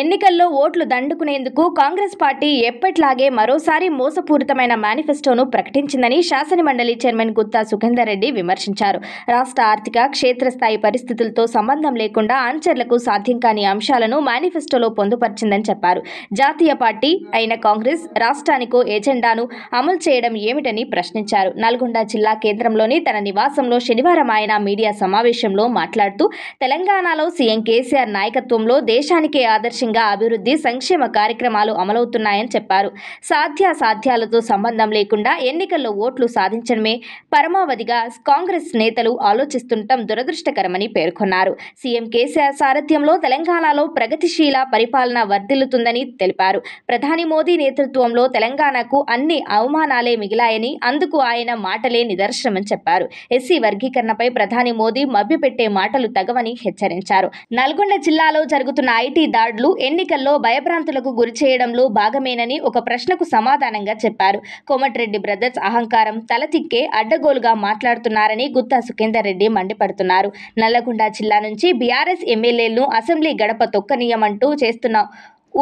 ఎన్నికల్లో ఓట్లు దండుకునేందుకు కాంగ్రెస్ పార్టీ ఎప్పట్లాగే మరోసారి మోసపూరితమైన మేనిఫెస్టోను ప్రకటించిందని శాసనమండలి చైర్మన్ గుత్తా సుఖేందర్ రెడ్డి విమర్శించారు రాష్ట్ర ఆర్థిక క్షేత్రస్థాయి పరిస్థితులతో సంబంధం లేకుండా ఆంచర్లకు సాధ్యం కాని అంశాలను మేనిఫెస్టోలో పొందుపరిచిందని చెప్పారు జాతీయ పార్టీ అయిన కాంగ్రెస్ రాష్ట్రానికో ఎజెండాను అమలు చేయడం ఏమిటని ప్రశ్నించారు నల్గొండ జిల్లా కేంద్రంలోని తన నివాసంలో శనివారం ఆయన మీడియా సమావేశంలో మాట్లాడుతూ తెలంగాణలో సీఎం కేసీఆర్ నాయకత్వంలో దేశానికే ఆదర్శ లక్ష్యంగా అభివృద్ధి సంక్షేమ కార్యక్రమాలు అమలవుతున్నాయని చెప్పారు సాధ్యాసాధ్యాలతో సంబంధం లేకుండా ఎన్నికల్లో ఓట్లు సాధించడమే పరమావధిగా కాంగ్రెస్ నేతలు ఆలోచిస్తుండటం దురదృష్టకరమని పేర్కొన్నారు సీఎం కేసీఆర్ సారథ్యంలో తెలంగాణలో ప్రగతిశీల పరిపాలన వర్ధిల్లుతుందని తెలిపారు ప్రధాని మోదీ నేతృత్వంలో తెలంగాణకు అన్ని అవమానాలే మిగిలాయని అందుకు ఆయన మాటలే నిదర్శనమని చెప్పారు ఎస్సీ వర్గీకరణపై ప్రధాని మోదీ మభ్యపెట్టే మాటలు తగవని హెచ్చరించారు నల్గొండ జిల్లాలో జరుగుతున్న ఐటీ దాడులు అధికారులు ఎన్నికల్లో భయభ్రాంతులకు గురి చేయడంలో భాగమేనని ఒక ప్రశ్నకు సమాధానంగా చెప్పారు కోమటిరెడ్డి బ్రదర్స్ అహంకారం తలతిక్కే అడ్డగోలుగా మాట్లాడుతున్నారని గుత్తా సుఖేందర్ రెడ్డి మండిపడుతున్నారు నల్లగొండ జిల్లా నుంచి బీఆర్ఎస్ ఎమ్మెల్యేలను అసెంబ్లీ గడప తొక్కనీయమంటూ చేస్తున్న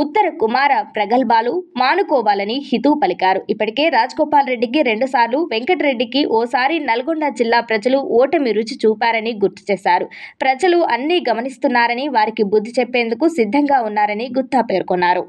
ఉత్తర కుమార ప్రగల్భాలు మానుకోవాలని హితూ పలికారు ఇప్పటికే రాజగోపాల్ రెడ్డికి రెండుసార్లు వెంకటరెడ్డికి ఓసారి నల్గొండ జిల్లా ప్రజలు ఓటమి రుచి చూపారని గుర్తు చేశారు ప్రజలు అన్నీ గమనిస్తున్నారని వారికి బుద్ధి చెప్పేందుకు సిద్ధంగా ఉన్నారని గుత్తా పేర్కొన్నారు